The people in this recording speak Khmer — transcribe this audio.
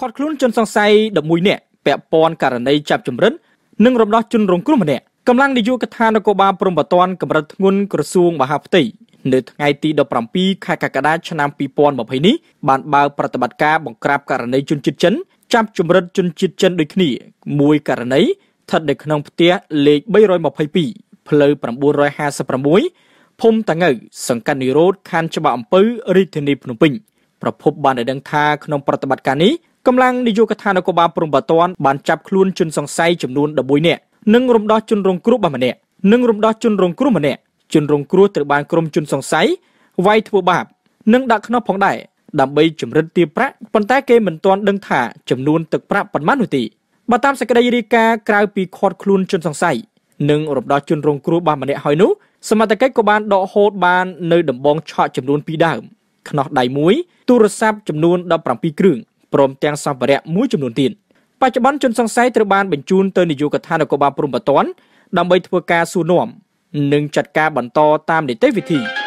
ខាត់ខ្លួនជនសង្ស័យ11នាក់ពាក់ព័ន្ធករណីចាប់ចម្រិននិងរំដោះជនរងគ្រោះម្នាក់កម្លាំងនយោបាយកថានគរបាលព្រំប្រទានកម្រិតធ្ងន់ក្រសួងមហាផ្ទៃនៅថ្ងៃទី17ខែកក្កដាឆ្នាំ2020នេះបានបើកប្រតិបត្តិការបង្ក្រាបករណីជនជាតិចិន ចាប់ចម្រិតជនជាតិចិនដូចគ្នាមួយករណីស្ថិតនៅក្នុងផ្ទះលេខ322ផ្លូវ956ភូមិតាងៅសង្កាត់និរោធខណ្ឌច្បារអំពៅរាជធានី ភ្នំពេញប្រពភបានដឹងថាក្នុងប្រតិបត្តិការនេះកម្លាំងនយោបាយកថានគរបាលព្រំប្រទានបានចាប់ខ្លួនជនសង្ស័យចំនួន11នាក់និងរំដោះជនរងគ្រោះបានម្នាក់និងរំដោះជនរងគ្រោះម្នាក់ជនរងគ្រោះត្រូវបានក្រុមជនសង្ស័យវាយធ្វើបាបនិងដាក់ខ្នោះផងដែរដើម្បីចម្រិតទាបប្រាក់ប៉ុន្តែគេមិនទាន់ដឹងថាចំនួនទឹកប្រាក់ប៉ុន្មាននោះទេបើតាមសេចក្តីរាយការណ៍ក្រៅពីខាត់ខ្លួនជនសង្ស័យនិងរំដោះជនរងគ្រោះបានម្នាក់ហើយនោះសមត្ថកិច្ចក៏បានដកហូតបាននៅដំបងឆក់ចំនួន2ដើមខ្នោះដៃមួយទូរស័ព្ទចំនួន17គ្រឿងព្រមទាំងសម្ភារៈមួយចំនួនទៀតបច្ចុប្បន្នជនសង្ស័យត្រូវបាន បញ្ជូនទៅនាយកដ្ឋាននគរបាលព្រំប្រទានដើម្បីធ្វើការសួរនាំ និងចាត់ការបន្តតាមនីតិវិធី។